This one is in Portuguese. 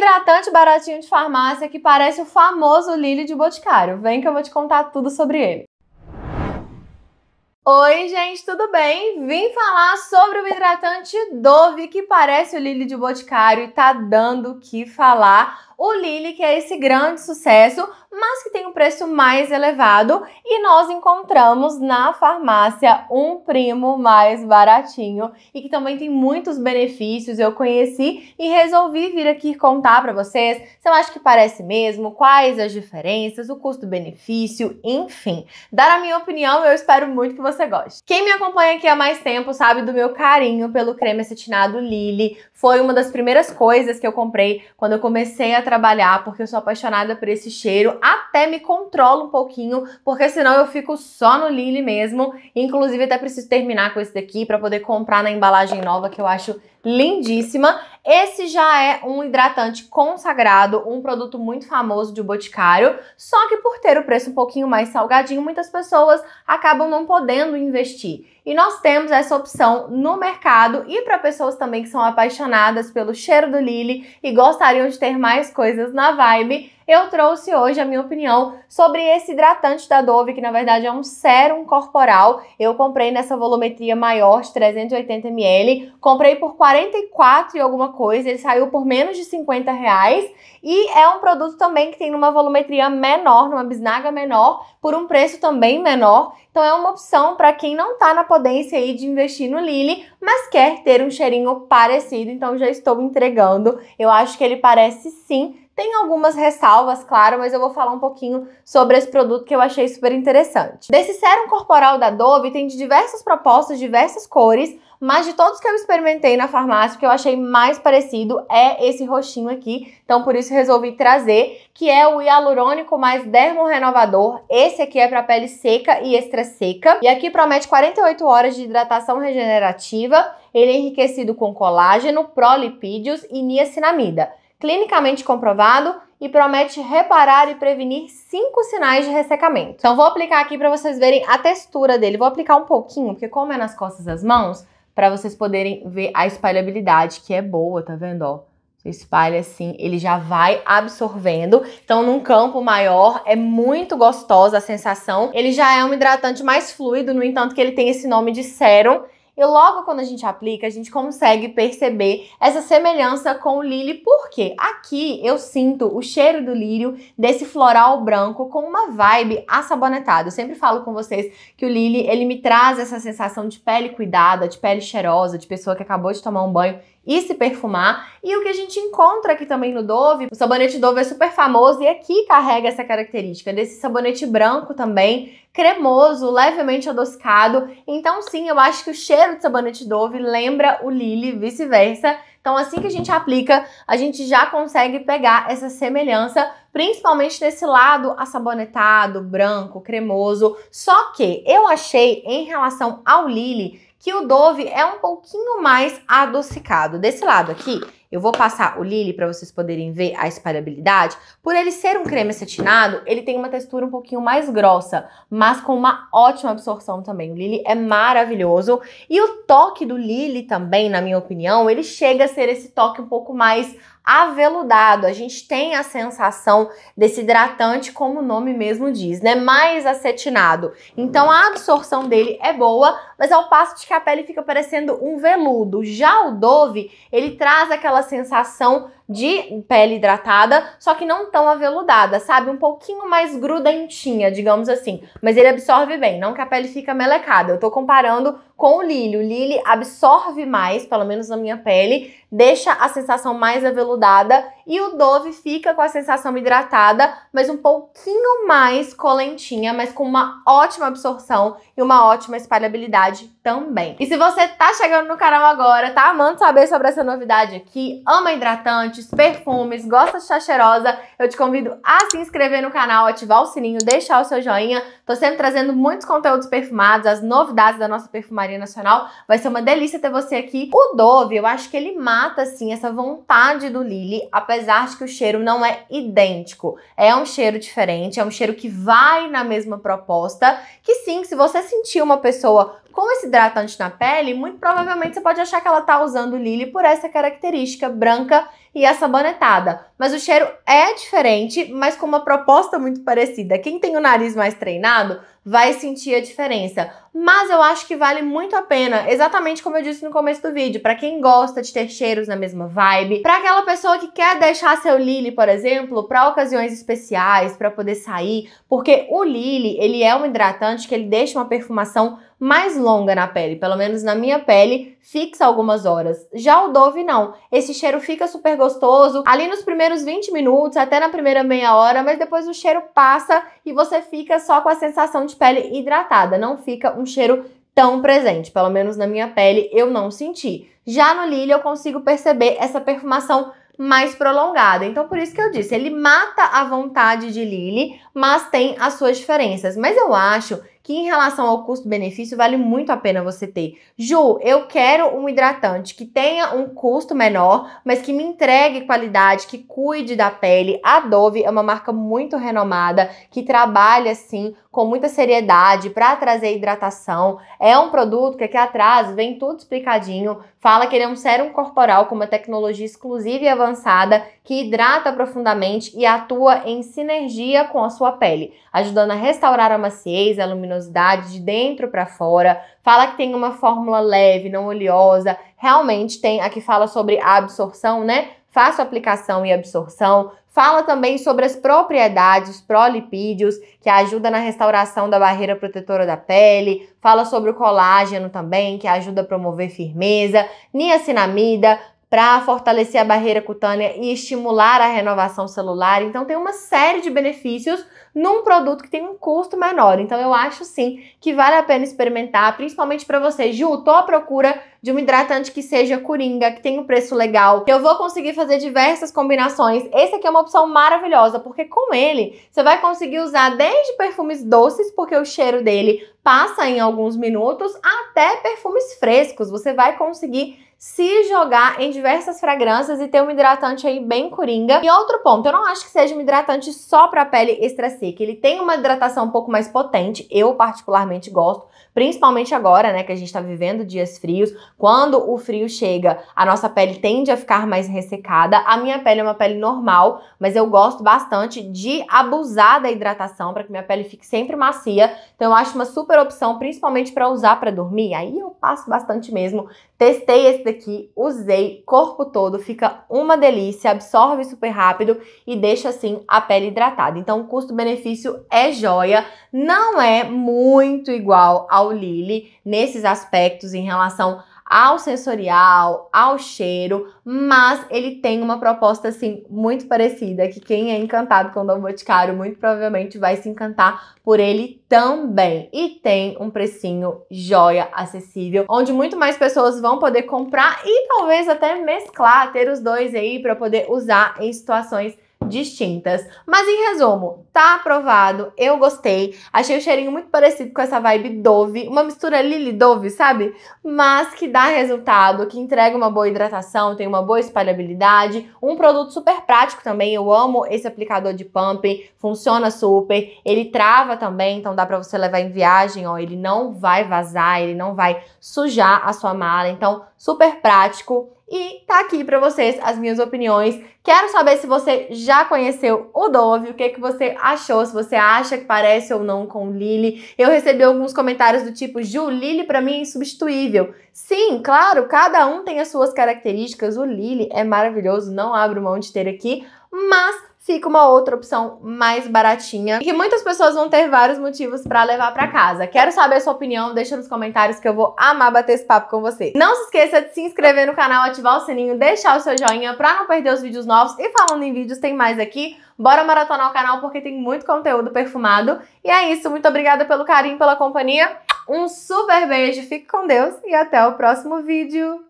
Hidratante baratinho de farmácia que parece o famoso Lily de Boticário. Vem que eu vou te contar tudo sobre ele. Oi, gente, tudo bem? Vim falar sobre o hidratante Dove que parece o Lily de Boticário e tá dando o que falar. O Lily, que é esse grande sucesso, mas que tem um preço mais elevado e nós encontramos na farmácia um primo mais baratinho e que também tem muitos benefícios. Eu conheci e resolvi vir aqui contar para vocês se eu acho que parece mesmo, quais as diferenças, o custo-benefício, enfim. Dar a minha opinião, eu espero muito que você goste. Quem me acompanha aqui há mais tempo sabe do meu carinho pelo creme acetinado Lily. Foi uma das primeiras coisas que eu comprei quando eu comecei a trabalhar, porque eu sou apaixonada por esse cheiro até me controlo um pouquinho, porque senão eu fico só no Lily mesmo. Inclusive, até preciso terminar com esse daqui para poder comprar na embalagem nova, que eu acho lindíssima. Esse já é um hidratante consagrado, um produto muito famoso de Boticário, só que por ter o preço um pouquinho mais salgadinho, muitas pessoas acabam não podendo investir. E nós temos essa opção no mercado e para pessoas também que são apaixonadas pelo cheiro do Lily e gostariam de ter mais coisas na vibe, eu trouxe hoje a minha opinião sobre esse hidratante da Dove, que na verdade é um sérum corporal. Eu comprei nessa volumetria maior de 380ml, comprei por 44 e alguma coisa, ele saiu por menos de 50 reais e é um produto também que tem numa volumetria menor, numa bisnaga menor, por um preço também menor. Então é uma opção para quem não está na potência aí de investir no Lily, mas quer ter um cheirinho parecido, então já estou entregando. Eu acho que ele parece sim tem algumas ressalvas, claro, mas eu vou falar um pouquinho sobre esse produto que eu achei super interessante. Desse sérum corporal da Dove tem de diversas propostas, diversas cores, mas de todos que eu experimentei na farmácia, o que eu achei mais parecido é esse roxinho aqui. Então, por isso resolvi trazer, que é o hialurônico mais dermorrenovador. Esse aqui é para pele seca e extra seca. E aqui promete 48 horas de hidratação regenerativa. Ele é enriquecido com colágeno, prolipídios e niacinamida clinicamente comprovado e promete reparar e prevenir cinco sinais de ressecamento. Então vou aplicar aqui para vocês verem a textura dele. Vou aplicar um pouquinho, porque como é nas costas das mãos, para vocês poderem ver a espalhabilidade, que é boa, tá vendo, ó? Você espalha assim, ele já vai absorvendo. Então, num campo maior, é muito gostosa a sensação. Ele já é um hidratante mais fluido, no entanto que ele tem esse nome de sérum, e logo quando a gente aplica, a gente consegue perceber essa semelhança com o lírio, porque aqui eu sinto o cheiro do lírio, desse floral branco, com uma vibe assabonetada. Eu sempre falo com vocês que o lírio, ele me traz essa sensação de pele cuidada, de pele cheirosa, de pessoa que acabou de tomar um banho e se perfumar. E o que a gente encontra aqui também no Dove, o sabonete Dove é super famoso e aqui carrega essa característica desse sabonete branco também, cremoso, levemente adocicado. Então sim, eu acho que o cheiro de sabonete Dove lembra o Lily, vice-versa. Então assim que a gente aplica, a gente já consegue pegar essa semelhança, principalmente nesse lado assabonetado, branco, cremoso. Só que eu achei em relação ao Lily que o Dove é um pouquinho mais adocicado. Desse lado aqui, eu vou passar o Lily para vocês poderem ver a espalhabilidade. Por ele ser um creme acetinado, ele tem uma textura um pouquinho mais grossa, mas com uma ótima absorção também. O Lily é maravilhoso. E o toque do Lily também, na minha opinião, ele chega a ser esse toque um pouco mais aveludado. A gente tem a sensação desse hidratante, como o nome mesmo diz, né? Mais acetinado. Então a absorção dele é boa, mas ao passo de que a pele fica parecendo um veludo. Já o Dove, ele traz aquela sensação de pele hidratada, só que não tão aveludada, sabe? Um pouquinho mais grudentinha, digamos assim. Mas ele absorve bem, não que a pele fica melecada. Eu tô comparando com o Lily. O Lily absorve mais, pelo menos na minha pele, deixa a sensação mais aveludada e o Dove fica com a sensação hidratada, mas um pouquinho mais colentinha, mas com uma ótima absorção e uma ótima espalhabilidade também. E se você tá chegando no canal agora, tá amando saber sobre essa novidade aqui, ama hidratante, perfumes, gosta de chá cheirosa, eu te convido a se inscrever no canal, ativar o sininho, deixar o seu joinha. Tô sempre trazendo muitos conteúdos perfumados, as novidades da nossa perfumaria nacional. Vai ser uma delícia ter você aqui. O Dove, eu acho que ele mata, assim, essa vontade do Lily, apesar de que o cheiro não é idêntico. É um cheiro diferente, é um cheiro que vai na mesma proposta, que sim, se você sentir uma pessoa com esse hidratante na pele, muito provavelmente você pode achar que ela está usando Lily por essa característica branca e assabonetada. Mas o cheiro é diferente, mas com uma proposta muito parecida. Quem tem o nariz mais treinado vai sentir a diferença. Mas eu acho que vale muito a pena, exatamente como eu disse no começo do vídeo, para quem gosta de ter cheiros na mesma vibe, para aquela pessoa que quer deixar seu lily, por exemplo, para ocasiões especiais, para poder sair, porque o lily, ele é um hidratante que ele deixa uma perfumação mais longa na pele, pelo menos na minha pele, fixa algumas horas. Já o Dove não. Esse cheiro fica super gostoso, ali nos primeiros 20 minutos, até na primeira meia hora, mas depois o cheiro passa e você fica só com a sensação de pele hidratada, não fica um cheiro tão presente, pelo menos na minha pele eu não senti. Já no Lily eu consigo perceber essa perfumação mais prolongada. Então, por isso que eu disse, ele mata a vontade de Lily, mas tem as suas diferenças. Mas eu acho que em relação ao custo-benefício, vale muito a pena você ter. Ju, eu quero um hidratante que tenha um custo menor, mas que me entregue qualidade, que cuide da pele. A Dove é uma marca muito renomada, que trabalha, assim, com muita seriedade para trazer hidratação. É um produto que aqui atrás vem tudo explicadinho. Fala que ele é um sérum corporal com uma tecnologia exclusiva e avançada que hidrata profundamente e atua em sinergia com a sua pele, ajudando a restaurar a maciez, a luminosidade de dentro para fora. Fala que tem uma fórmula leve, não oleosa. Realmente tem, aqui fala sobre a absorção, né? fácil aplicação e absorção. Fala também sobre as propriedades prolipídios, que ajuda na restauração da barreira protetora da pele. Fala sobre o colágeno também, que ajuda a promover firmeza. Niacinamida, para fortalecer a barreira cutânea e estimular a renovação celular. Então tem uma série de benefícios num produto que tem um custo menor. Então eu acho sim que vale a pena experimentar, principalmente para você. Ju, tô à procura de um hidratante que seja coringa, que tenha um preço legal. Eu vou conseguir fazer diversas combinações. Esse aqui é uma opção maravilhosa, porque com ele você vai conseguir usar desde perfumes doces, porque o cheiro dele passa em alguns minutos, até perfumes frescos. Você vai conseguir se jogar em diversas fragrâncias e ter um hidratante aí bem coringa. E outro ponto, eu não acho que seja um hidratante só para pele extra seca. Ele tem uma hidratação um pouco mais potente, eu particularmente gosto, principalmente agora, né, que a gente tá vivendo dias frios. Quando o frio chega, a nossa pele tende a ficar mais ressecada. A minha pele é uma pele normal, mas eu gosto bastante de abusar da hidratação para que minha pele fique sempre macia. Então eu acho uma super opção, principalmente para usar para dormir. Aí eu passo bastante mesmo. Testei esse daqui, usei corpo todo, fica uma delícia, absorve super rápido e deixa assim a pele hidratada. Então, o custo-benefício é joia, não é muito igual ao Lily nesses aspectos em relação ao sensorial, ao cheiro, mas ele tem uma proposta assim muito parecida, que quem é encantado com o Dom Boticário muito provavelmente vai se encantar por ele também. E tem um precinho joia acessível, onde muito mais pessoas vão poder comprar e talvez até mesclar, ter os dois aí para poder usar em situações distintas. Mas em resumo, tá aprovado, eu gostei. Achei o cheirinho muito parecido com essa vibe Dove, uma mistura Lily Dove, sabe? Mas que dá resultado, que entrega uma boa hidratação, tem uma boa espalhabilidade, um produto super prático também. Eu amo esse aplicador de pump, funciona super. Ele trava também, então dá para você levar em viagem, ó, ele não vai vazar, ele não vai sujar a sua mala. Então, super prático. E tá aqui para vocês as minhas opiniões. Quero saber se você já conheceu o Dove, o que, que você achou, se você acha que parece ou não com Lily. Eu recebi alguns comentários do tipo, Ju, Lily para mim é insubstituível. Sim, claro, cada um tem as suas características. O Lily é maravilhoso, não abro mão de ter aqui, mas fica uma outra opção mais baratinha e que muitas pessoas vão ter vários motivos para levar para casa. Quero saber a sua opinião, deixa nos comentários que eu vou amar bater esse papo com você. Não se esqueça de se inscrever no canal, ativar o sininho, deixar o seu joinha para não perder os vídeos novos e falando em vídeos tem mais aqui. Bora maratonar o canal porque tem muito conteúdo perfumado. E é isso, muito obrigada pelo carinho, pela companhia. Um super beijo, fique com Deus e até o próximo vídeo.